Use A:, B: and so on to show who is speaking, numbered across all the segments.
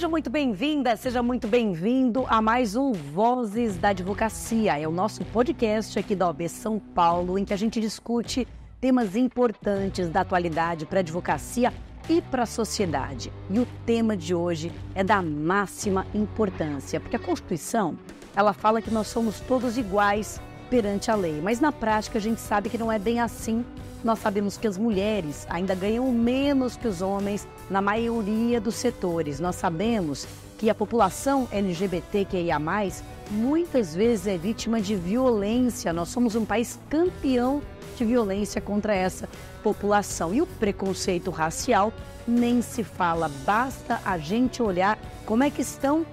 A: Seja muito bem-vinda, seja muito bem-vindo a mais um Vozes da Advocacia. É o nosso podcast aqui da OAB São Paulo, em que a gente discute temas importantes da atualidade para a advocacia e para a sociedade. E o tema de hoje é da máxima importância, porque a Constituição, ela fala que nós somos todos iguais perante a lei, mas na prática a gente sabe que não é bem assim nós sabemos que as mulheres ainda ganham menos que os homens na maioria dos setores. Nós sabemos que a população LGBTQIA, muitas vezes é vítima de violência. Nós somos um país campeão de violência contra essa população. E o preconceito racial nem se fala, basta a gente olhar como é que estão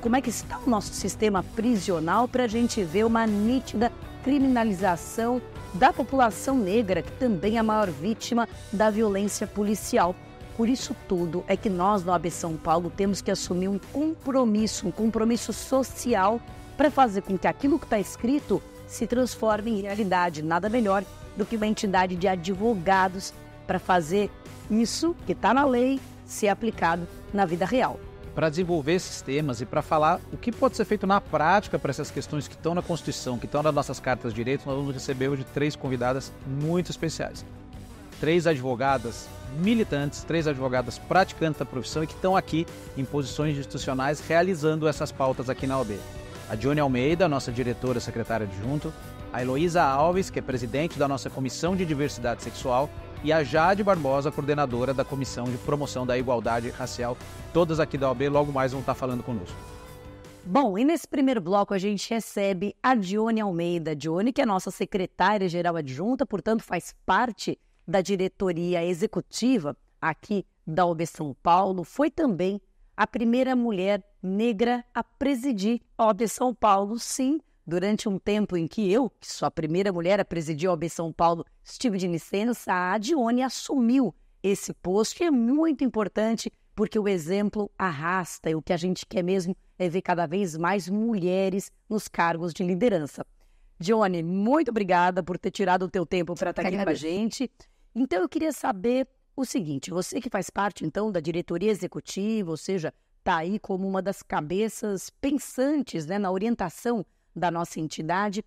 A: como é que está o nosso sistema prisional para a gente ver uma nítida criminalização da população negra, que também é a maior vítima da violência policial. Por isso tudo é que nós no AB São Paulo temos que assumir um compromisso, um compromisso social para fazer com que aquilo que está escrito se transforme em realidade. Nada melhor do que uma entidade de advogados para fazer isso que está na lei ser aplicado na vida real
B: para desenvolver esses temas e para falar o que pode ser feito na prática para essas questões que estão na Constituição, que estão nas nossas cartas de direitos, nós vamos receber hoje três convidadas muito especiais. Três advogadas militantes, três advogadas praticantes da profissão e que estão aqui em posições institucionais realizando essas pautas aqui na OAB. A Johnny Almeida, nossa diretora secretária adjunto, a Heloísa Alves, que é presidente da nossa Comissão de Diversidade Sexual, e a Jade Barbosa, coordenadora da Comissão de Promoção da Igualdade Racial. Todas aqui da OAB, logo mais vão estar falando conosco.
A: Bom, e nesse primeiro bloco a gente recebe a Dione Almeida. Dione, que é nossa secretária-geral adjunta, portanto faz parte da diretoria executiva aqui da OAB São Paulo, foi também a primeira mulher negra a presidir a OAB São Paulo, sim, durante um tempo em que eu, que sou a primeira mulher a presidir a OB São Paulo, estive de licença, a Dione assumiu esse posto e é muito importante porque o exemplo arrasta e o que a gente quer mesmo é ver cada vez mais mulheres nos cargos de liderança. Dione, muito obrigada por ter tirado o teu tempo para estar tá aqui com a gente. Então eu queria saber o seguinte, você que faz parte então da diretoria executiva, ou seja, está aí como uma das cabeças pensantes né, na orientação da nossa entidade.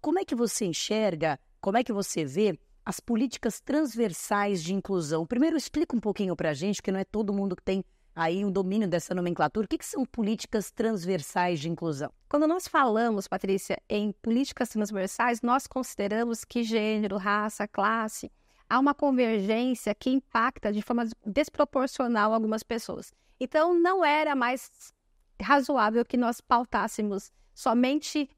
A: Como é que você enxerga, como é que você vê as políticas transversais de inclusão? Primeiro, explica um pouquinho para a gente, que não é todo mundo que tem aí um domínio dessa nomenclatura. O que, que, são políticas transversais de inclusão?
C: Quando nós falamos, Patrícia, em políticas transversais, nós consideramos que gênero, raça, classe, há uma convergência que impacta de forma desproporcional algumas pessoas. Então, não era mais razoável que nós pautássemos somente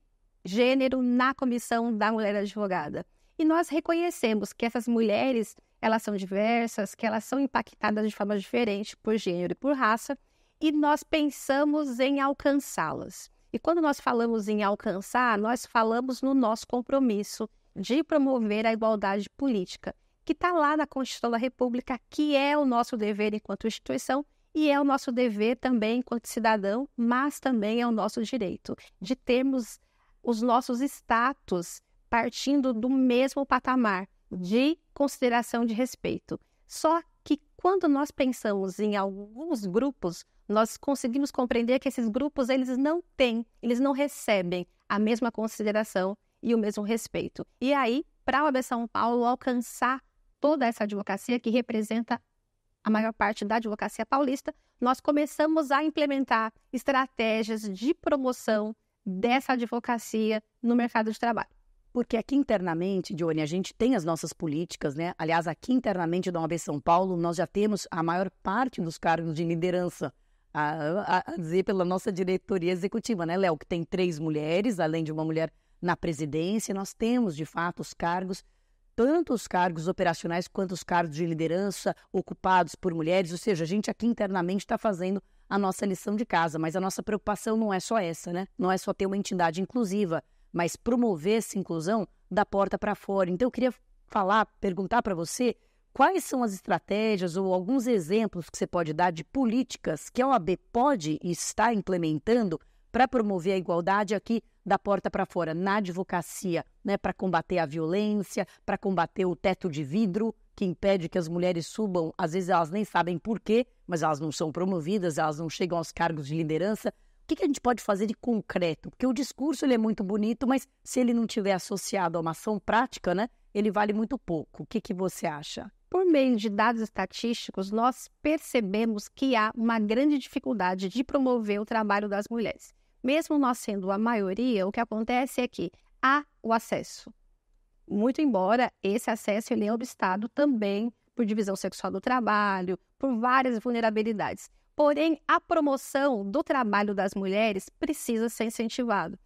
C: gênero na comissão da mulher advogada. E nós reconhecemos que essas mulheres, elas são diversas, que elas são impactadas de forma diferente por gênero e por raça, e nós pensamos em alcançá-las. E quando nós falamos em alcançar, nós falamos no nosso compromisso de promover a igualdade política, que está lá na Constituição da República, que é o nosso dever enquanto instituição e é o nosso dever também, enquanto cidadão, mas também é o nosso direito de termos os nossos status partindo do mesmo patamar de consideração de respeito. Só que quando nós pensamos em alguns grupos, nós conseguimos compreender que esses grupos eles não têm, eles não recebem a mesma consideração e o mesmo respeito. E aí, para o OAB São Paulo alcançar toda essa advocacia que representa a maior parte da advocacia paulista, nós começamos a implementar estratégias de promoção dessa advocacia no mercado de trabalho. Porque aqui internamente, Dione, a gente tem as
A: nossas políticas, né? Aliás, aqui internamente da OAB São Paulo, nós já temos a maior parte dos cargos de liderança, a, a, a dizer pela nossa diretoria executiva, né, Léo? Que tem três mulheres, além de uma mulher na presidência, nós temos, de fato, os cargos tanto os cargos operacionais quanto os cargos de liderança ocupados por mulheres. Ou seja, a gente aqui internamente está fazendo a nossa lição de casa, mas a nossa preocupação não é só essa, né? Não é só ter uma entidade inclusiva, mas promover essa inclusão da porta para fora. Então, eu queria falar, perguntar para você quais são as estratégias ou alguns exemplos que você pode dar de políticas que a OAB pode e está implementando para promover a igualdade aqui da porta para fora, na advocacia, né, para combater a violência, para combater o teto de vidro que impede que as mulheres subam. Às vezes elas nem sabem por quê, mas elas não são promovidas, elas não chegam aos cargos de liderança. O que, que a gente pode fazer de concreto? Porque o discurso ele é muito bonito, mas se ele não tiver associado a uma ação prática, né, ele vale muito
C: pouco. O que, que você acha? Por meio de dados estatísticos, nós percebemos que há uma grande dificuldade de promover o trabalho das mulheres. Mesmo nós sendo a maioria, o que acontece é que há o acesso. Muito embora esse acesso ele é obstado também por divisão sexual do trabalho, por várias vulnerabilidades. Porém, a promoção do trabalho das mulheres precisa ser incentivada.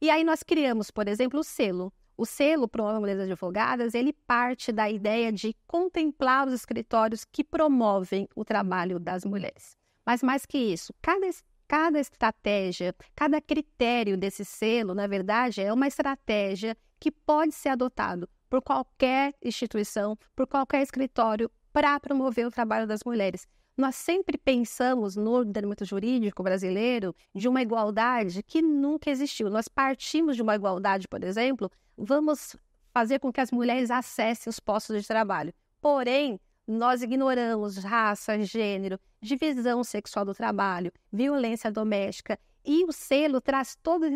C: E aí nós criamos, por exemplo, o selo. O selo Promove Mulheres Advogadas, ele parte da ideia de contemplar os escritórios que promovem o trabalho das mulheres. Mas mais que isso, cada Cada estratégia, cada critério desse selo, na verdade, é uma estratégia que pode ser adotado por qualquer instituição, por qualquer escritório, para promover o trabalho das mulheres. Nós sempre pensamos no ordenamento jurídico brasileiro de uma igualdade que nunca existiu. Nós partimos de uma igualdade, por exemplo, vamos fazer com que as mulheres acessem os postos de trabalho. Porém, nós ignoramos raça, gênero, divisão sexual do trabalho, violência doméstica. E o selo traz todos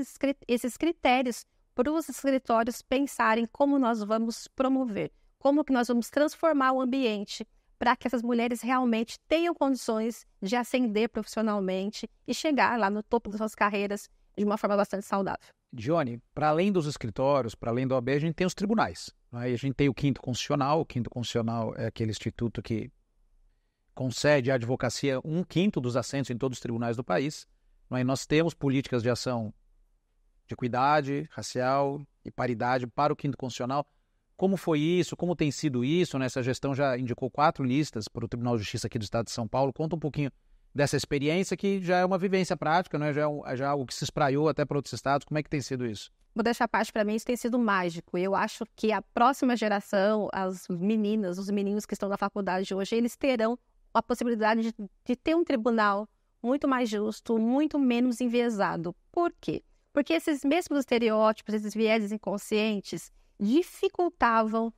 C: esses critérios para os escritórios pensarem como nós vamos promover, como que nós vamos transformar o ambiente para que essas mulheres realmente tenham condições de ascender profissionalmente e chegar lá no topo das suas carreiras de uma forma bastante
B: saudável. Johnny, para além dos escritórios, para além da OAB, a gente tem os tribunais. É? a gente tem o quinto constitucional, o quinto constitucional é aquele instituto que concede à advocacia um quinto dos assentos em todos os tribunais do país. Não é? Nós temos políticas de ação de equidade racial e paridade para o quinto constitucional. Como foi isso? Como tem sido isso? Nessa né? Essa gestão já indicou quatro listas para o Tribunal de Justiça aqui do Estado de São Paulo. Conta um pouquinho dessa experiência que já é uma vivência prática, é? já, é já é algo que se espraiou até para outros estados. Como é que tem sido isso?
C: Vou deixar a parte para mim, isso tem sido mágico. Eu acho que a próxima geração, as meninas, os meninos que estão na faculdade hoje, eles terão a possibilidade de, de ter um tribunal muito mais justo, muito menos enviesado. Por quê? Porque esses mesmos estereótipos, esses vieses inconscientes, dificultavam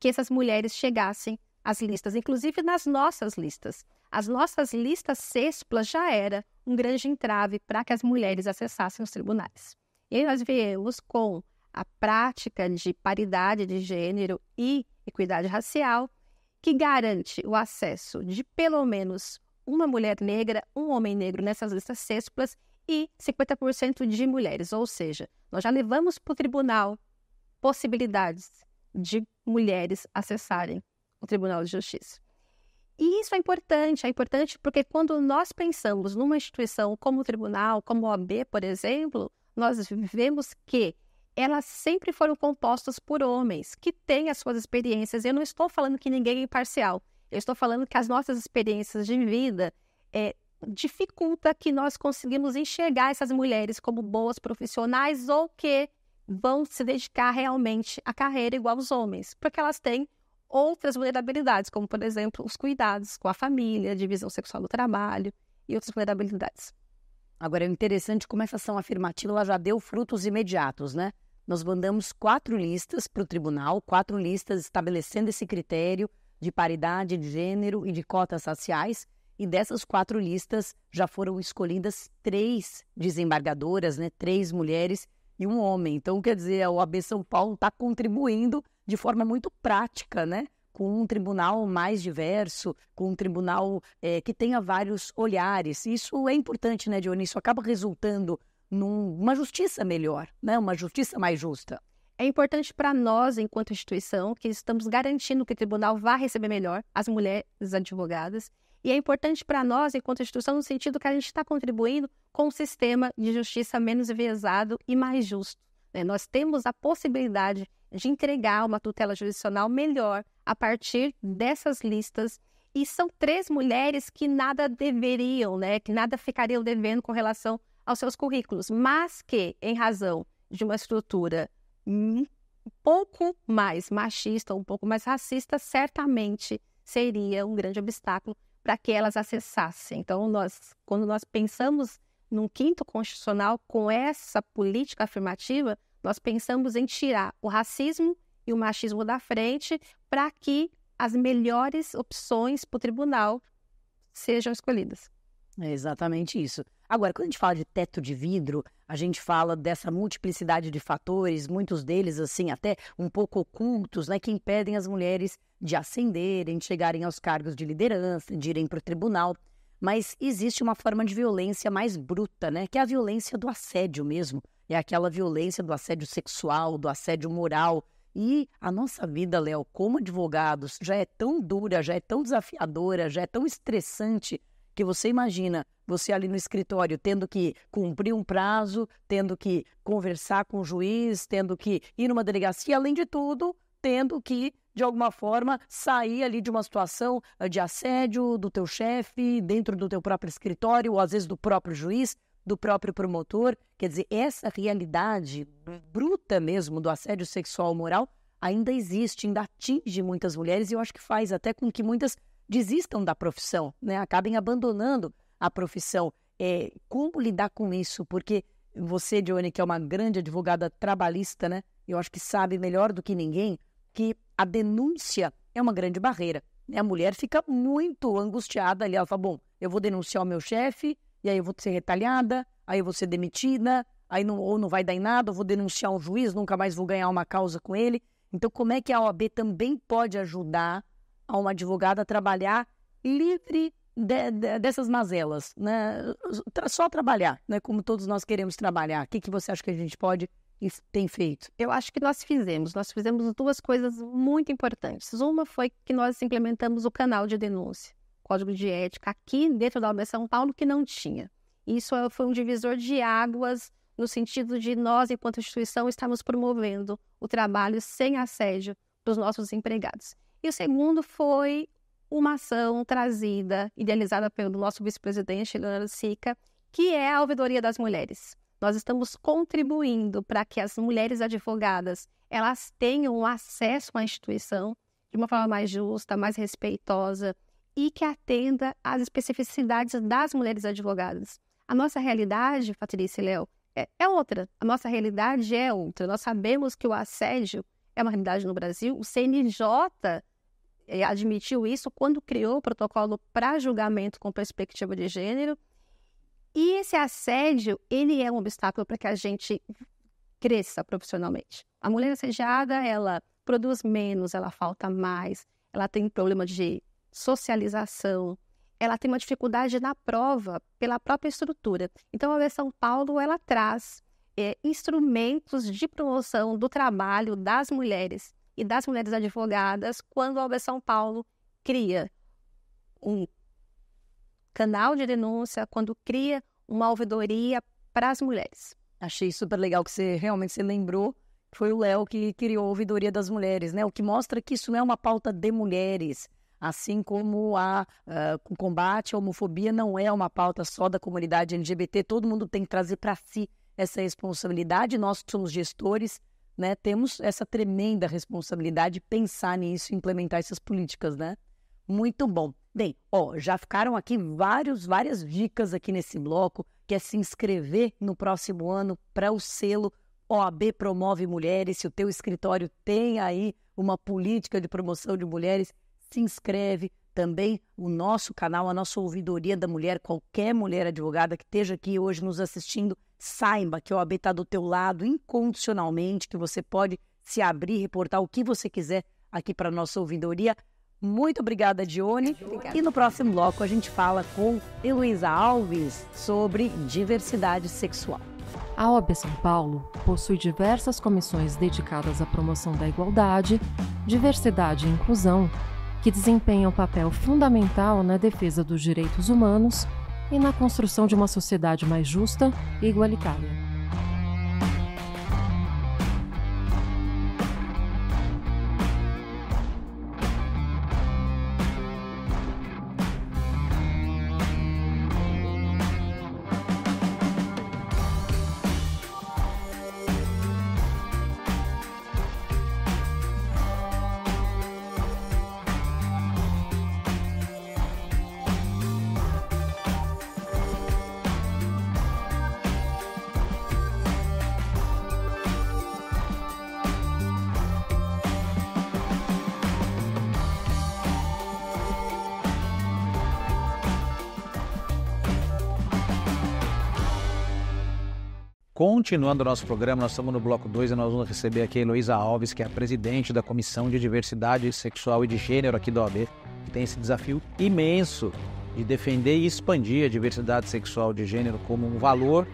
C: que essas mulheres chegassem às listas, inclusive nas nossas listas. As nossas listas sexplas já era um grande entrave para que as mulheres acessassem os tribunais. E aí nós viemos com a prática de paridade de gênero e equidade racial, que garante o acesso de pelo menos uma mulher negra, um homem negro nessas listas sextuplas e 50% de mulheres. Ou seja, nós já levamos para o tribunal possibilidades de mulheres acessarem o Tribunal de Justiça. E isso é importante, é importante porque quando nós pensamos numa instituição como o tribunal, como o OAB, por exemplo, nós vemos que elas sempre foram compostas por homens que têm as suas experiências. Eu não estou falando que ninguém é imparcial. Eu estou falando que as nossas experiências de vida é, dificulta que nós conseguimos enxergar essas mulheres como boas profissionais ou que vão se dedicar realmente à carreira igual aos homens, porque elas têm outras vulnerabilidades, como por exemplo os cuidados com a família, a divisão sexual do trabalho e outras vulnerabilidades. Agora é interessante como essa ação afirmativa ela já
A: deu frutos imediatos, né? Nós mandamos quatro listas para o tribunal, quatro listas estabelecendo esse critério de paridade de gênero e de cotas raciais. E dessas quatro listas já foram escolhidas três desembargadoras, né? três mulheres e um homem. Então, quer dizer, a OAB São Paulo está contribuindo de forma muito prática, né? Com um tribunal mais diverso, com um tribunal é, que tenha vários olhares. Isso é importante, né, Dionísio? Acaba resultando numa justiça
C: melhor, né? uma justiça mais justa. É importante para nós, enquanto instituição, que estamos garantindo que o tribunal vá receber melhor as mulheres advogadas. E é importante para nós, enquanto instituição, no sentido que a gente está contribuindo com um sistema de justiça menos enviesado e mais justo. Né? Nós temos a possibilidade de entregar uma tutela jurisdicional melhor a partir dessas listas e são três mulheres que nada deveriam, né? Que nada ficariam devendo com relação aos seus currículos, mas que, em razão de uma estrutura um pouco mais machista, um pouco mais racista, certamente seria um grande obstáculo para que elas acessassem. Então, nós, quando nós pensamos num quinto constitucional com essa política afirmativa, nós pensamos em tirar o racismo e o machismo da frente para que as melhores opções para o tribunal sejam escolhidas.
A: É exatamente isso. Agora, quando a gente fala de teto de vidro, a gente fala dessa multiplicidade de fatores, muitos deles, assim, até um pouco ocultos, né, que impedem as mulheres de ascenderem, de chegarem aos cargos de liderança, de irem para o tribunal. Mas existe uma forma de violência mais bruta, né, que é a violência do assédio mesmo. É aquela violência do assédio sexual, do assédio moral, e a nossa vida, Léo, como advogados, já é tão dura, já é tão desafiadora, já é tão estressante que você imagina você ali no escritório tendo que cumprir um prazo, tendo que conversar com o juiz, tendo que ir numa delegacia, além de tudo, tendo que de alguma forma sair ali de uma situação eh, de assédio do teu chefe, dentro do teu próprio escritório, ou às vezes do próprio juiz, do próprio promotor. Quer dizer, essa realidade bruta mesmo do assédio sexual moral ainda existe, ainda atinge muitas mulheres e eu acho que faz até com que muitas desistam da profissão, né? acabem abandonando a profissão. É, como lidar com isso? Porque você, Johnny, que é uma grande advogada trabalhista, né? Eu acho que sabe melhor do que ninguém que a denúncia é uma grande barreira. A mulher fica muito angustiada ali. Ela fala: bom, eu vou denunciar o meu chefe, e aí eu vou ser retaliada, aí eu vou ser demitida, aí não, ou não vai dar em nada, eu vou denunciar um juiz, nunca mais vou ganhar uma causa com ele. Então, como é que a OAB também pode ajudar a uma advogada a trabalhar livre de, de, dessas mazelas, né? Só trabalhar, né? Como todos nós queremos trabalhar. O que, que você acha que
C: a gente pode e tem feito? Eu acho que nós fizemos. Nós fizemos duas coisas muito importantes. Uma foi que nós implementamos o canal de denúncia, código de ética, aqui dentro da UB São Paulo, que não tinha. Isso é, foi um divisor de águas no sentido de nós, enquanto instituição, estamos promovendo o trabalho sem assédio dos nossos empregados. E o segundo foi uma ação trazida, idealizada pelo nosso vice-presidente, Leonardo Sica, que é a Ouvidoria das Mulheres. Nós estamos contribuindo para que as mulheres advogadas elas tenham acesso à instituição de uma forma mais justa, mais respeitosa e que atenda às especificidades das mulheres advogadas. A nossa realidade, Patrícia e Léo, é, é outra. A nossa realidade é outra. Nós sabemos que o assédio é uma realidade no Brasil. O CNJ é, admitiu isso quando criou o protocolo para julgamento com perspectiva de gênero. E esse assédio, ele é um obstáculo para que a gente cresça profissionalmente. A mulher assediada, ela produz menos, ela falta mais, ela tem problema de socialização, ela tem uma dificuldade na prova pela própria estrutura. Então, a UE São Paulo, ela traz é, instrumentos de promoção do trabalho das mulheres e das mulheres advogadas quando a OAB São Paulo cria um canal de denúncia, quando cria uma ouvidoria para as mulheres. Achei super
A: legal que você realmente se lembrou. Foi o Léo que criou a ouvidoria das mulheres, né? O que mostra que isso não é uma pauta de mulheres, assim como a, ah, o combate à homofobia não é uma pauta só da comunidade LGBT. Todo mundo tem que trazer para si essa responsabilidade. Nós que somos gestores né, temos essa tremenda responsabilidade de pensar nisso e implementar essas políticas, né? Muito bom. Bem, ó, já ficaram aqui vários, várias dicas aqui nesse bloco, que é se inscrever no próximo ano para o selo OAB Promove Mulheres. Se o teu escritório tem aí uma política de promoção de mulheres, se inscreve, também o nosso canal, a nossa ouvidoria da mulher, qualquer mulher advogada que esteja aqui hoje nos assistindo, saiba que o OAB está do teu lado incondicionalmente, que você pode se abrir, reportar o que você quiser aqui para a nossa ouvidoria. Muito obrigada, Dione. Obrigada. E no próximo bloco a gente fala com Heloísa Alves sobre diversidade sexual.
C: A OAB São Paulo possui diversas comissões dedicadas à promoção da igualdade, diversidade e inclusão que desempenha um papel fundamental na defesa dos direitos humanos e na construção de uma sociedade mais justa e igualitária.
B: Continuando o nosso programa, nós estamos no bloco 2 e nós vamos receber aqui a Heloísa Alves, que é a presidente da Comissão de Diversidade Sexual e de Gênero aqui da OAB, que tem esse desafio imenso de defender e expandir a diversidade sexual de gênero como um valor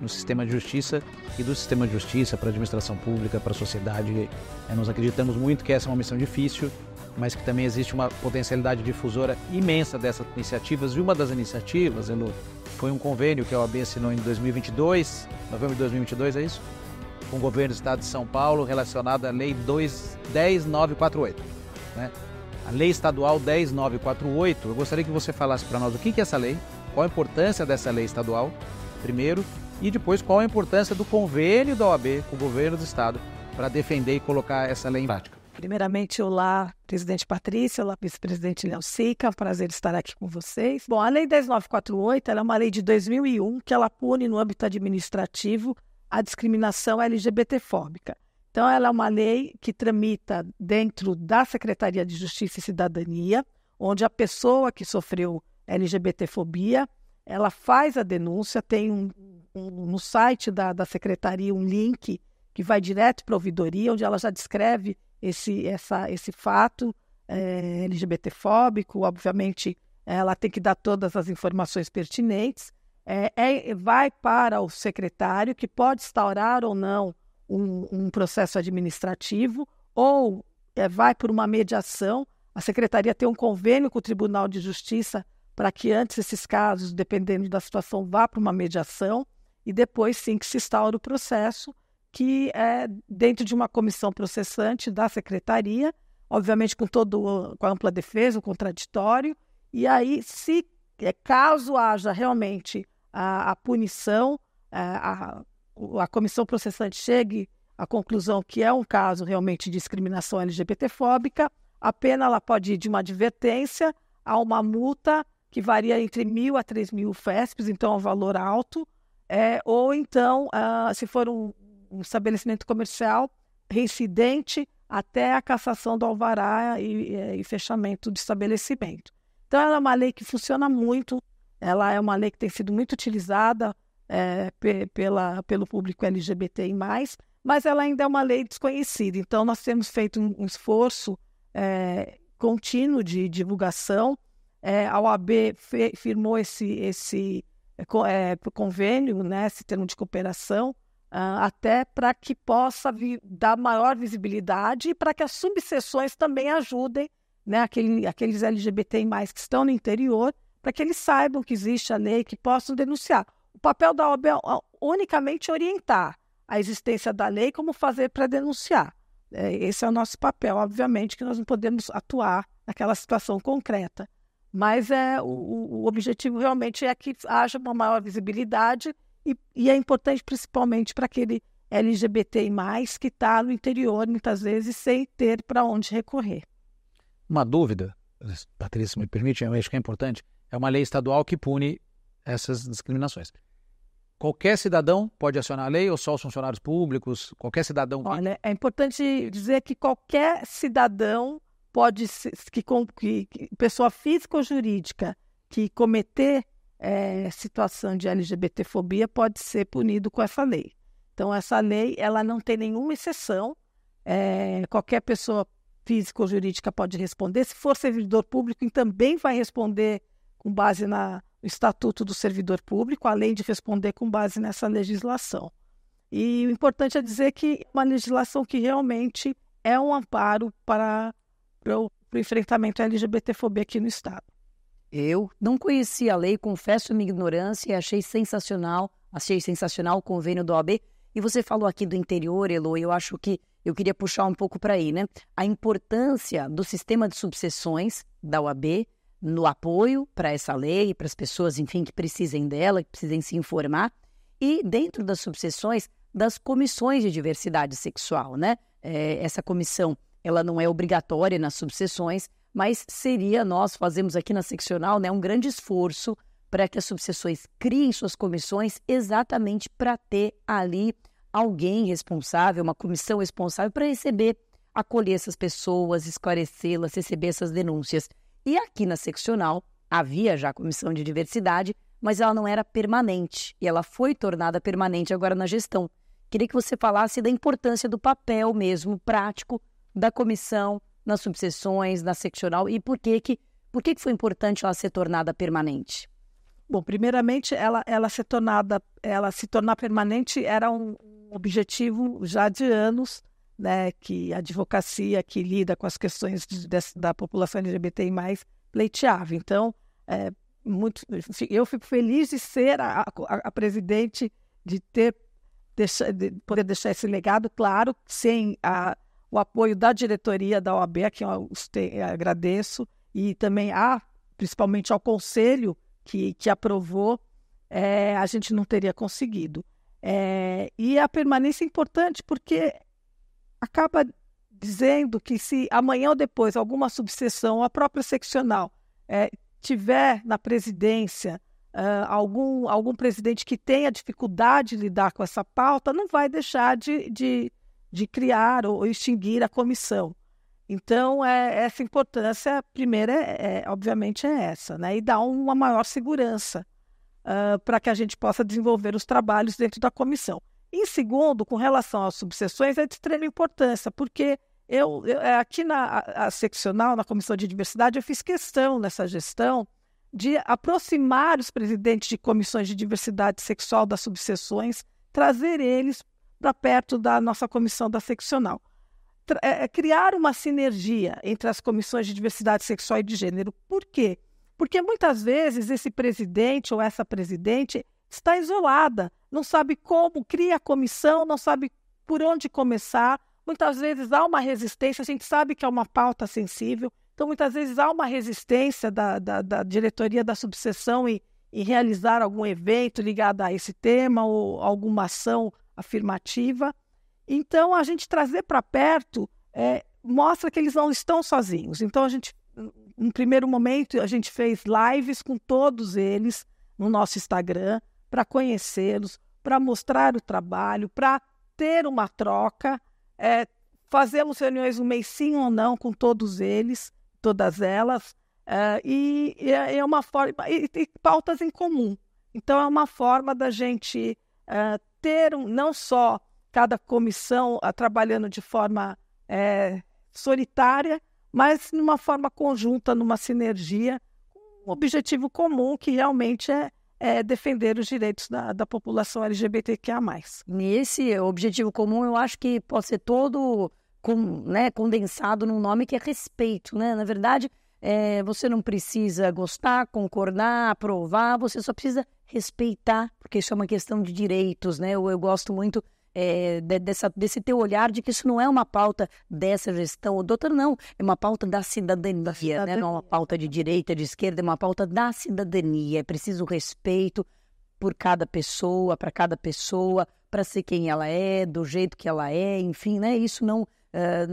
B: no sistema de justiça e do sistema de justiça para a administração pública, para a sociedade. É, nós acreditamos muito que essa é uma missão difícil, mas que também existe uma potencialidade difusora imensa dessas iniciativas. E uma das iniciativas, Elu, foi um convênio que a OAB assinou em 2022, novembro de 2022, é isso? Com o governo do estado de São Paulo relacionado à Lei 10948. Né? A Lei Estadual 10948, eu gostaria que você falasse para nós o que é essa lei, qual a importância dessa lei estadual, primeiro, e depois qual a importância do convênio da OAB com o governo do estado para defender e colocar essa lei em prática.
D: Primeiramente, olá, presidente Patrícia, olá, vice-presidente Léo Sica, prazer estar aqui com vocês. Bom, a Lei 10948 é uma lei de 2001 que ela pune no âmbito administrativo a discriminação LGBTfóbica. Então, ela é uma lei que tramita dentro da Secretaria de Justiça e Cidadania, onde a pessoa que sofreu LGBTfobia, ela faz a denúncia, tem um, um, no site da, da secretaria um link que vai direto para a ouvidoria, onde ela já descreve esse, essa, esse fato é, LGBTfóbico, obviamente ela tem que dar todas as informações pertinentes, é, é, vai para o secretário, que pode instaurar ou não um, um processo administrativo, ou é, vai por uma mediação. A secretaria tem um convênio com o Tribunal de Justiça para que antes esses casos, dependendo da situação, vá para uma mediação e depois sim que se instaura o processo que é dentro de uma comissão processante da secretaria, obviamente com todo com a ampla defesa, o contraditório, e aí se é, caso haja realmente a, a punição, é, a, a, a comissão processante chegue à conclusão que é um caso realmente de discriminação LGBTfóbica, a pena ela pode ir de uma advertência a uma multa que varia entre mil a três mil FESPs, então é um valor alto, é, ou então, uh, se for um, um estabelecimento comercial reincidente até a cassação do alvará e, eh, e, fechamento do estabelecimento. Então, ela é uma lei que funciona muito, ela é uma lei que tem sido muito utilizada é, pela, pelo público LGBTI, mas ela ainda é uma lei desconhecida. Então, nós temos feito um, um esforço é, contínuo de divulgação. É, a OAB firmou esse, esse convênio, né, esse termo de cooperação, até para que possa dar maior visibilidade e para que as subseções também ajudem né, aquele, aqueles LGBT mais que estão no interior, para que eles saibam que existe a lei, que possam denunciar. O papel da OAB é unicamente orientar a existência da lei, como fazer para denunciar. É, esse é o nosso papel, obviamente, que nós não podemos atuar naquela situação concreta. Mas é, o, o objetivo realmente é que haja uma maior visibilidade e, e é importante principalmente para aquele LGBTI, que está no interior, muitas vezes, sem ter para onde recorrer.
B: Uma dúvida, Patrícia, me permite, eu acho que é importante, é uma lei estadual que pune essas discriminações. Qualquer cidadão pode acionar a lei ou só os funcionários públicos? Qualquer cidadão. Olha, é importante dizer que qualquer cidadão
D: pode que, que, que pessoa física ou jurídica que cometer é, situação de LGBTfobia pode ser punido com essa lei. Então, essa lei ela não tem nenhuma exceção. É, qualquer pessoa física ou jurídica pode responder. Se for servidor público, também vai responder com base na, Estatuto do Servidor Público, além de responder com base nessa legislação. E o importante é dizer que é uma legislação que realmente é um amparo para, para o enfrentamento à LGBTfobia aqui no Estado. Eu não conhecia a lei,
A: confesso minha ignorância e achei sensacional. Achei sensacional o convênio do OAB. E você falou aqui do interior, Elo, eu acho que eu queria puxar um pouco para aí, né? A importância do sistema de subseções da OAB no apoio para essa lei, para as pessoas, enfim, que precisem dela, que precisem se informar. E dentro das subseções, das comissões de diversidade sexual, né? É, essa comissão, ela não é obrigatória nas subseções, mas seria nós fazemos aqui na seccional né, um grande esforço para que as subseções criem suas comissões exatamente para ter ali alguém responsável, uma comissão responsável para receber, acolher essas pessoas, esclarecê-las, receber essas denúncias. E aqui na seccional havia já a comissão de diversidade, mas ela não era permanente e ela foi tornada permanente agora na gestão. Queria que você falasse da importância do papel mesmo prático da comissão, nas subseções, na seccional e por que que, por que, que foi importante ela ser tornada permanente?
D: Bom, primeiramente, ela, ela ser tornada, ela se tornar permanente era um objetivo já de anos, né, que a advocacia que lida com as questões de, de, da população LGBTI+, pleiteava. Então, é, muito, eu fico feliz de ser a, a, a presidente, de ter deixa, de poder deixar esse legado, claro, sem a o apoio da diretoria da OAB, que eu eh, agradeço, e também a, principalmente ao conselho que, que aprovou, é, a gente não teria conseguido. É, e a permanência é importante porque acaba dizendo que se amanhã ou depois alguma subseção, a própria seccional, é, tiver na presidência uh, algum, algum presidente que tenha dificuldade de lidar com essa pauta, não vai deixar de, de, de criar ou extinguir a comissão. Então, é, é, essa importância, a primeira, é, é, obviamente, é essa, né? E dá uma maior segurança uh, para que a gente possa desenvolver os trabalhos dentro da comissão. Em segundo, com relação às subseções, é de extrema importância, porque eu, eu é, aqui na a, a seccional, na Comissão de Diversidade, eu fiz questão nessa gestão de aproximar os presidentes de comissões de diversidade sexual das subseções, trazer eles para perto da nossa comissão da seccional. É, é, criar uma sinergia entre as comissões de diversidade sexual e de gênero. Por quê? Porque muitas vezes esse presidente ou essa presidente está isolada, não sabe como, cria a comissão, não sabe por onde começar. Muitas vezes há uma resistência, a gente sabe que é uma pauta sensível, então muitas vezes há uma resistência da, da, da diretoria da subseção e, e realizar algum evento ligado a esse tema ou alguma ação afirmativa. Então, a gente trazer para perto é, mostra que eles não estão sozinhos. Então, a gente, no primeiro momento, a gente fez lives com todos eles no nosso Instagram para conhecê-los, para mostrar o trabalho, para ter uma troca. É, fazemos reuniões um mês sim ou não com todos eles, todas elas, é, e, e, é, é uma forma e, e pautas em comum. Então é uma forma da gente é, manteram não só cada comissão a, ah, trabalhando de forma é, solitária, mas numa forma conjunta, numa sinergia, um objetivo comum que realmente é, é defender os direitos da, da população LGBTQIA. Nesse objetivo
A: comum, eu acho que pode ser todo com, né, condensado num nome que é respeito. Né? Na verdade, é, você não precisa gostar, concordar, aprovar, você só precisa respeitar, porque isso é uma questão de direitos, né? Eu, eu gosto muito é, dessa, desse teu olhar de que isso não é uma pauta dessa gestão doutor, não. É uma pauta da cidadania, da cidadania. Né? não é uma pauta de direita, de esquerda, é uma pauta da cidadania. É preciso respeito por cada pessoa, para cada pessoa, para ser quem ela é, do jeito que ela é, enfim, né? Isso não, uh, ah,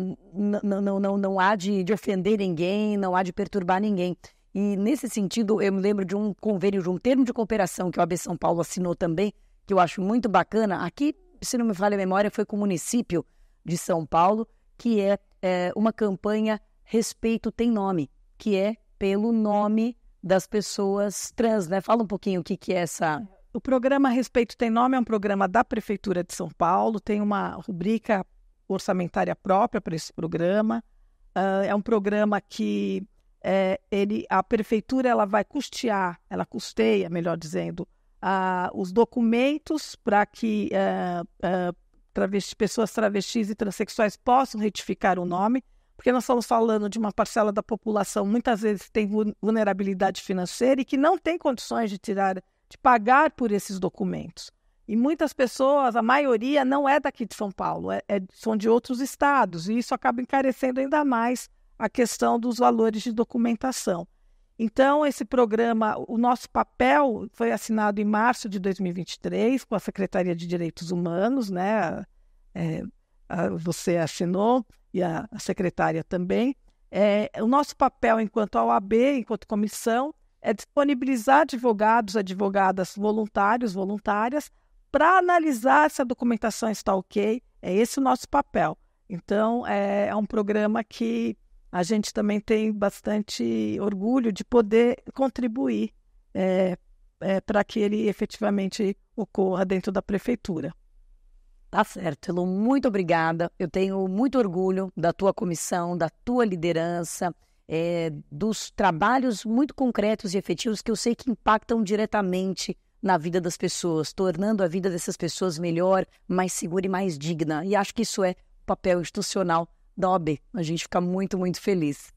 A: não, não, não, não há de, de ofender ninguém, não há de perturbar ninguém. E nesse sentido, eu me lembro de um convênio, de um termo de cooperação que o AB São Paulo assinou também, que eu acho muito bacana. Aqui, se não me falha a memória, foi com o município de São Paulo, que é, é uma campanha Respeito Tem Nome, que é pelo nome das pessoas trans, né? Fala um pouquinho
D: o que, que é essa. O programa Respeito Tem Nome é um programa da Prefeitura de São Paulo, tem uma rubrica orçamentária própria para esse programa. Uh, é um programa que é, ele, a prefeitura ela vai custear, ela custeia, melhor dizendo, os documentos para que a, é, é, travesti, pessoas travestis e transexuais possam retificar o nome, porque nós estamos falando de uma parcela da população muitas vezes tem vulnerabilidade financeira e que não tem condições de tirar, de pagar por esses documentos. E muitas pessoas, a maioria não é daqui de São Paulo, é, é, são de outros estados, e isso acaba encarecendo ainda mais a questão dos valores de documentação. Então, esse programa, o nosso papel foi assinado em março de 2023 com a Secretaria de Direitos Humanos, né? É, a, você assinou e a, a secretária também. É, o nosso papel enquanto OAB, enquanto comissão, é disponibilizar advogados, advogadas voluntários, voluntárias, para analisar se a documentação está ok. É esse o nosso papel. Então, é, é um programa que a gente também tem bastante orgulho de poder contribuir é, é, para que ele efetivamente ocorra dentro da prefeitura.
A: Tá certo, Elo, muito obrigada. Eu tenho muito orgulho da tua comissão, da tua liderança, é, dos trabalhos muito concretos e efetivos que eu sei que impactam diretamente na vida das pessoas, tornando a vida dessas pessoas melhor, mais segura e mais digna. E acho que isso é papel institucional Dobe, A gente fica muito, muito feliz.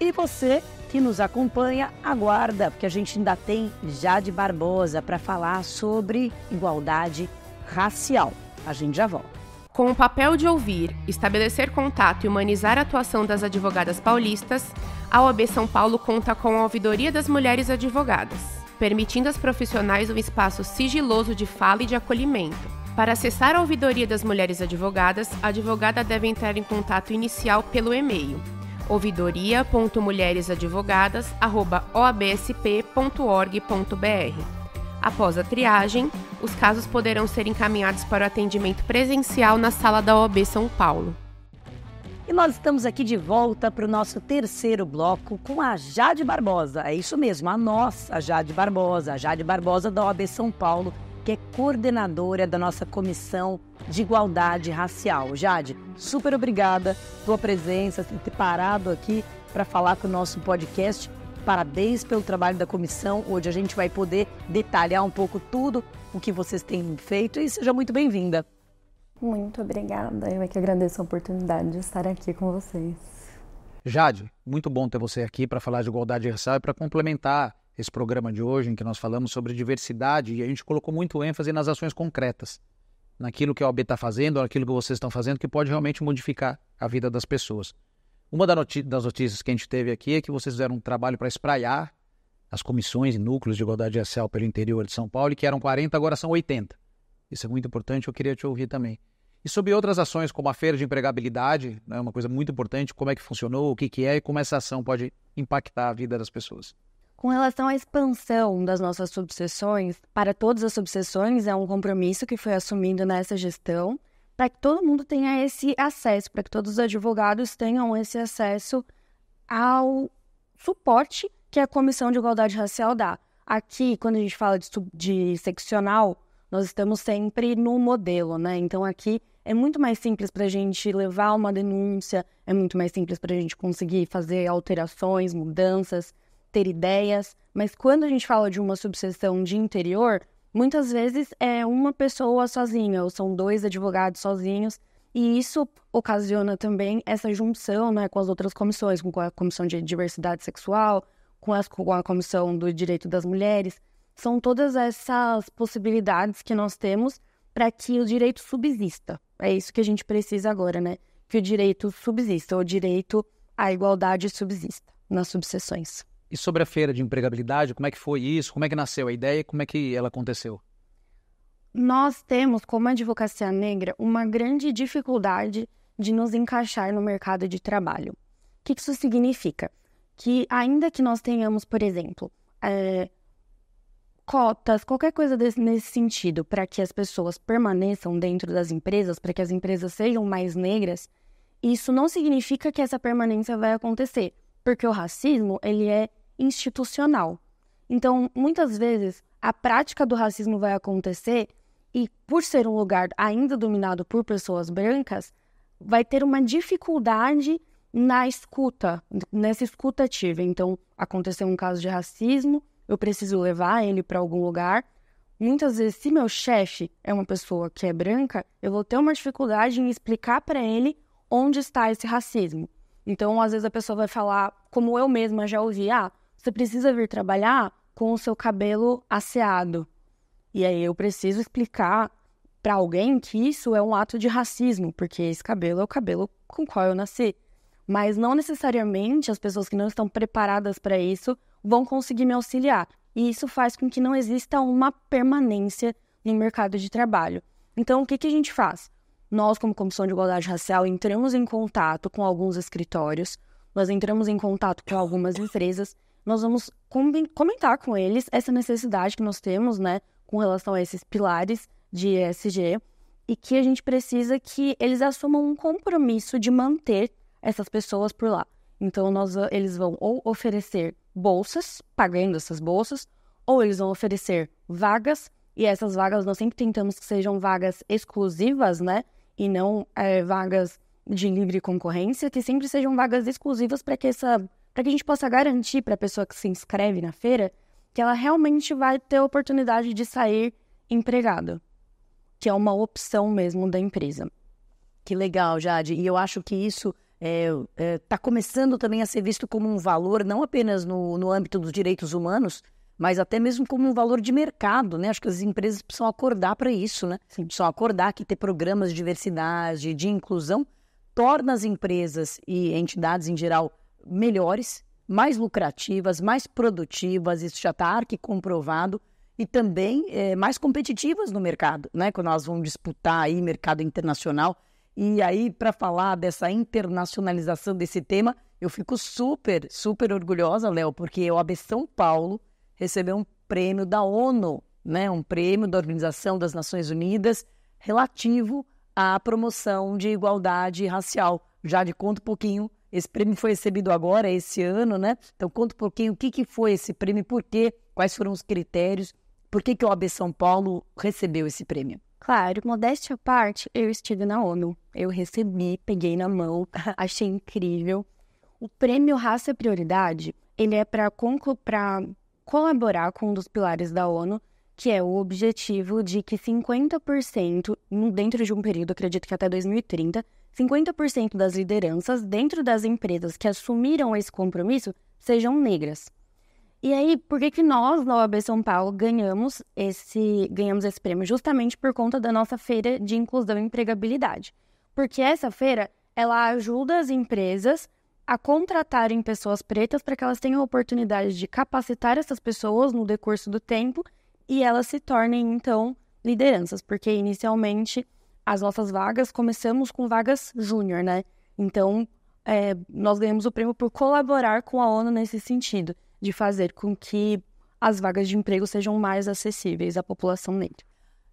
A: E você que nos acompanha, aguarda, porque a gente ainda tem Jade
E: Barbosa para falar sobre igualdade racial. A gente já volta. Com o papel de ouvir, estabelecer contato e humanizar a atuação das advogadas paulistas, a OAB São Paulo conta com a Ouvidoria das Mulheres Advogadas, permitindo às profissionais um espaço sigiloso de fala e de acolhimento para acessar a ouvidoria das mulheres advogadas, a advogada deve entrar em contato inicial pelo e-mail ouvidoria.mulheresadvogadas@obsp.org.br. Após a triagem, os casos poderão ser encaminhados para o atendimento presencial na sala da OAB São Paulo.
A: E nós estamos aqui de volta para o nosso terceiro bloco com a Jade Barbosa. É isso mesmo, a nossa Jade Barbosa, a Jade Barbosa da OAB São Paulo, que é coordenadora da nossa Comissão de Igualdade Racial. Jade, super obrigada pela presença, ter parado aqui para falar com o nosso podcast. Parabéns pelo trabalho da comissão. Hoje a gente vai poder detalhar um pouco tudo o que vocês têm feito e seja muito bem-vinda.
E: Muito obrigada. Eu é que agradeço a oportunidade de estar aqui com vocês.
B: Jade, muito bom ter você aqui para falar de igualdade racial e para complementar esse programa de hoje, em que nós falamos sobre diversidade e a gente colocou muito ênfase nas ações concretas, naquilo que a OAB está fazendo, naquilo que vocês estão fazendo, que pode realmente modificar a vida das pessoas. Uma das notícias que a gente teve aqui é que vocês fizeram um trabalho para espraiar as comissões e núcleos de igualdade racial pelo interior de São Paulo, e que eram 40, agora são 80. Isso é muito importante, eu queria te ouvir também. E sobre outras ações, como a feira de empregabilidade, né, uma coisa muito importante, como é que funcionou, o que, que é e como essa ação pode impactar a vida das pessoas.
E: Com relação à expansão das nossas subseções, para todas as subseções é um compromisso que foi assumido nessa gestão, para que todo mundo tenha esse acesso, para que todos os advogados tenham esse acesso ao suporte que a Comissão de Igualdade Racial dá. Aqui, quando a gente fala de, sub, de seccional, nós estamos sempre no modelo, né? Então aqui é muito mais simples para a gente levar uma denúncia, é muito mais simples para a gente conseguir fazer alterações, mudanças ter ideias, mas quando a gente fala de uma subseção de interior, muitas vezes é uma pessoa sozinha, ou são dois advogados sozinhos, e isso ocasiona também essa junção né, com as outras comissões, com a comissão de diversidade sexual, com, as, com a comissão do direito das mulheres. São todas essas possibilidades que nós temos para que o direito subsista. É isso que a gente precisa agora, né? Que o direito subsista, o direito à igualdade subsista nas subseções.
B: E sobre a feira de empregabilidade, como é que foi isso? Como é que nasceu a ideia e como é que ela aconteceu?
E: Nós temos, como advocacia negra, uma grande dificuldade de nos encaixar no mercado de trabalho. O que isso significa? Que ainda que nós tenhamos, por exemplo, é, cotas, qualquer coisa desse, nesse sentido, para que as pessoas permaneçam dentro das empresas, para que as empresas sejam mais negras, isso não significa que essa permanência vai acontecer, porque o racismo ele é institucional. Então, muitas vezes, a prática do racismo vai acontecer e, por ser um lugar ainda dominado por pessoas brancas, vai ter uma dificuldade na escuta, nessa escuta ativa. Então, aconteceu um caso de racismo, eu preciso levar ele para algum lugar. Muitas vezes, se meu chefe é uma pessoa que é branca, eu vou ter uma dificuldade em explicar para ele onde está esse racismo. Então, às vezes a pessoa vai falar, como eu mesma já ouvi, ah, você precisa vir trabalhar com o seu cabelo asseado. E aí eu preciso explicar para alguém que isso é um ato de racismo, porque esse cabelo é o cabelo com qual eu nasci. Mas não necessariamente as pessoas que não estão preparadas para isso vão conseguir me auxiliar. E isso faz com que não exista uma permanência no mercado de trabalho. Então, o que, que a gente faz? Nós, como Comissão de Igualdade Racial, entramos em contato com alguns escritórios, nós entramos em contato com algumas empresas nós vamos comentar com eles essa necessidade que nós temos, né, com relação a esses pilares de ESG e que a gente precisa que eles assumam um compromisso de manter essas pessoas por lá. Então, nós, eles vão ou oferecer bolsas, pagando essas bolsas, ou eles vão oferecer vagas, e essas vagas nós sempre tentamos que sejam vagas exclusivas, né? E não é, vagas de livre concorrência, que sempre sejam vagas exclusivas para que essa para que a gente possa garantir para a pessoa que se inscreve na feira que ela realmente vai ter a oportunidade de sair empregada, que é uma opção mesmo da empresa. Que legal, Jade. E eu acho que isso está é, é, tá começando também a ser visto
A: como um valor, não apenas no, no âmbito dos direitos humanos, mas até mesmo como um valor de mercado, né? Acho que as empresas precisam acordar para isso, né? Sim. Precisam acordar que ter programas de diversidade, de inclusão, torna as empresas e entidades em geral melhores, mais lucrativas, mais produtivas, isso já está comprovado, e também é, mais competitivas no mercado, né? Quando elas vão disputar aí mercado internacional. E aí, para falar dessa internacionalização desse tema, eu fico super, super orgulhosa, Léo, porque o AB São Paulo recebeu um prêmio da ONU, né? um prêmio da Organização das Nações Unidas relativo à promoção de igualdade racial. Já de conta um pouquinho esse prêmio foi recebido agora, esse ano, né? Então conta um pouquinho o que, que foi esse prêmio, por quê, quais foram os critérios, por que, que o OAB São Paulo recebeu esse prêmio?
E: Claro, modéstia à parte, eu estive na ONU. Eu recebi, peguei na mão, achei incrível. O prêmio Raça Prioridade, ele é para colaborar com um dos pilares da ONU, que é o objetivo de que 50% dentro de um período, acredito que até 2030, 50% das lideranças dentro das empresas que assumiram esse compromisso sejam negras. E aí, por que, que nós, na OAB São Paulo, ganhamos esse, ganhamos esse prêmio? Justamente por conta da nossa feira de inclusão e empregabilidade. Porque essa feira, ela ajuda as empresas a contratarem pessoas pretas para que elas tenham a oportunidade de capacitar essas pessoas no decurso do tempo e elas se tornem, então, lideranças. Porque, inicialmente, as nossas vagas, começamos com vagas júnior, né? Então, é, nós ganhamos o prêmio por colaborar com a ONU nesse sentido, de fazer com que as vagas de emprego sejam mais acessíveis à população negra.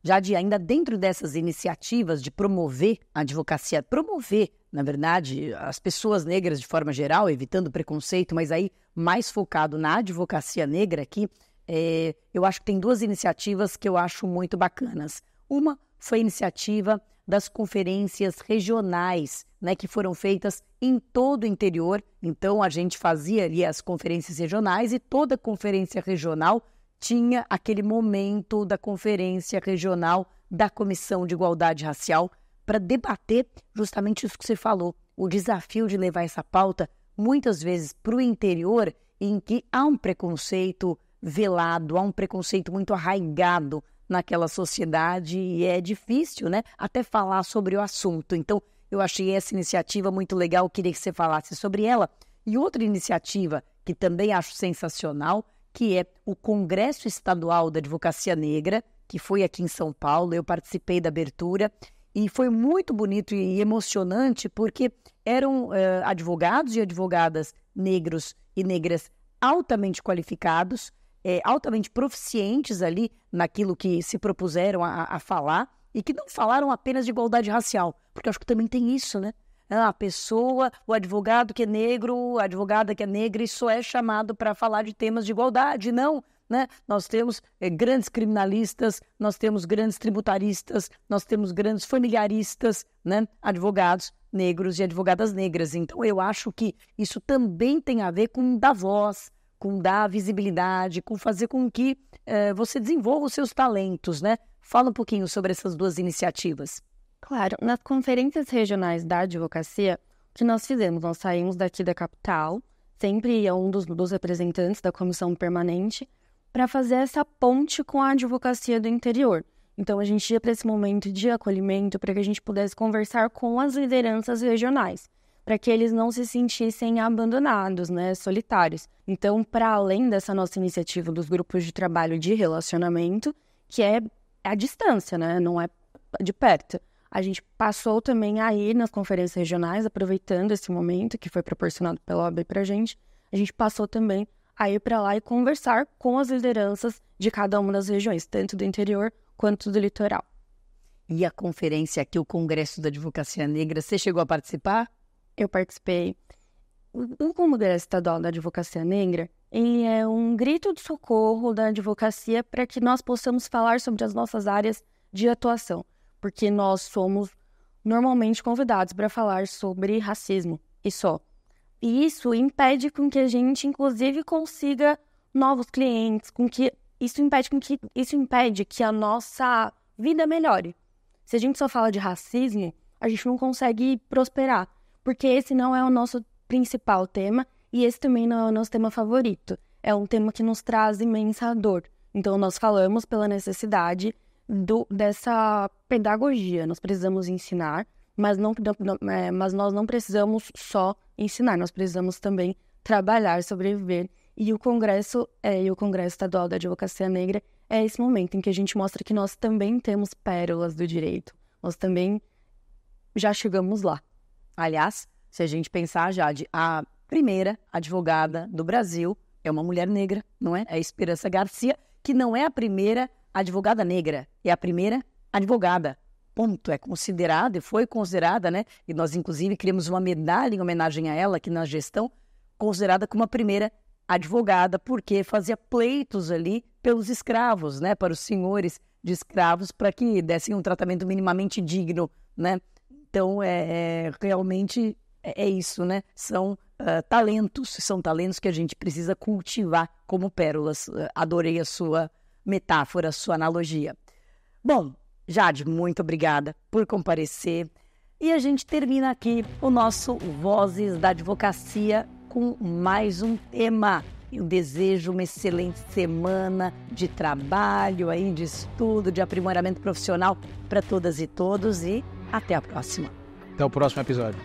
E: Já de ainda dentro dessas iniciativas de promover
A: a advocacia, promover, na verdade, as pessoas negras de forma geral, evitando preconceito, mas aí mais focado na advocacia negra aqui, é, eu acho que tem duas iniciativas que eu acho muito bacanas. Uma foi iniciativa das conferências regionais, né, que foram feitas em todo o interior. Então a gente fazia ali as conferências regionais e toda conferência regional tinha aquele momento da conferência regional da Comissão de Igualdade Racial para debater justamente isso que você falou, o desafio de levar essa pauta muitas vezes para o interior em que há um preconceito velado, há um preconceito muito arraigado naquela sociedade e é difícil, né? Até falar sobre o assunto. Então, eu achei essa iniciativa muito legal, queria que você falasse sobre ela. E outra iniciativa que também acho sensacional, que é o Congresso Estadual da Advocacia Negra, que foi aqui em São Paulo, eu participei da abertura e foi muito bonito e emocionante porque eram eh, advogados e advogadas negros e negras altamente qualificados é, altamente proficientes ali naquilo que se propuseram a, a falar e que não falaram apenas de igualdade racial, porque acho que também tem isso, né? É, a pessoa, o advogado que é negro, a advogada que é negra, isso é chamado para falar de temas de igualdade, não. Né? Nós temos é, grandes criminalistas, nós temos grandes tributaristas, nós temos grandes familiaristas, né? advogados negros e advogadas negras. Então, eu acho que isso também tem a ver com dar voz, com dar visibilidade, com fazer com que eh, você desenvolva
E: os seus talentos, né? Fala um pouquinho sobre essas duas iniciativas. Claro, nas conferências regionais da advocacia, o que nós fizemos? Nós saímos daqui da capital, sempre ia um dos, dos representantes da comissão permanente, para fazer essa ponte com a advocacia do interior. Então, a gente ia para esse momento de acolhimento para que a gente pudesse conversar com as lideranças regionais para que eles não se sentissem abandonados, né, solitários. Então, para além dessa nossa iniciativa dos grupos de trabalho de relacionamento, que é a distância, né, não é de perto. A gente passou também a ir nas conferências regionais, aproveitando esse momento que foi proporcionado pela OAB para a gente. A gente passou também a ir para lá e conversar com as lideranças de cada uma das regiões, tanto do interior quanto do litoral. E a conferência aqui, o Congresso da Advocacia Negra, você chegou a participar? eu participei. O Congresso Estadual da Advocacia Negra, ele é um grito de socorro da advocacia para que nós possamos falar sobre as nossas áreas de atuação, porque nós somos normalmente convidados para falar sobre racismo e só. E isso impede com que a gente, inclusive, consiga novos clientes, com que isso impede com que isso impede que a nossa vida melhore. Se a gente só fala de racismo, a gente não consegue prosperar porque esse não é o nosso principal tema e esse também não é o nosso tema favorito. É um tema que nos traz imensa dor. Então, nós falamos pela necessidade do, dessa pedagogia. Nós precisamos ensinar, mas, não, não é, mas nós não precisamos só ensinar, nós precisamos também trabalhar, sobreviver. E o Congresso é, e o Congresso Estadual da Advocacia Negra é esse momento em que a gente mostra que nós também temos pérolas do direito. Nós também já chegamos lá. Aliás, se a gente pensar, já a primeira
A: advogada do Brasil é uma mulher negra, não é? É Esperança Garcia, que não é a primeira advogada negra, é a primeira advogada. Ponto. É considerada e foi considerada, né? E nós, inclusive, criamos uma medalha em homenagem a ela aqui na gestão, considerada como a primeira advogada, porque fazia pleitos ali pelos escravos, né? Para os senhores de escravos, para que dessem um tratamento minimamente digno, né? Então, é, é realmente é, é, isso, né? São uh, talentos, são talentos que a gente precisa cultivar como pérolas. Uh, adorei a sua metáfora, a sua analogia. Bom, Jade, muito obrigada por comparecer. E a gente termina aqui o nosso Vozes da Advocacia com mais um tema. Eu desejo uma excelente semana de trabalho, aí, de estudo, de aprimoramento profissional para todas e todos. E até a próxima.
B: Até o próximo episódio.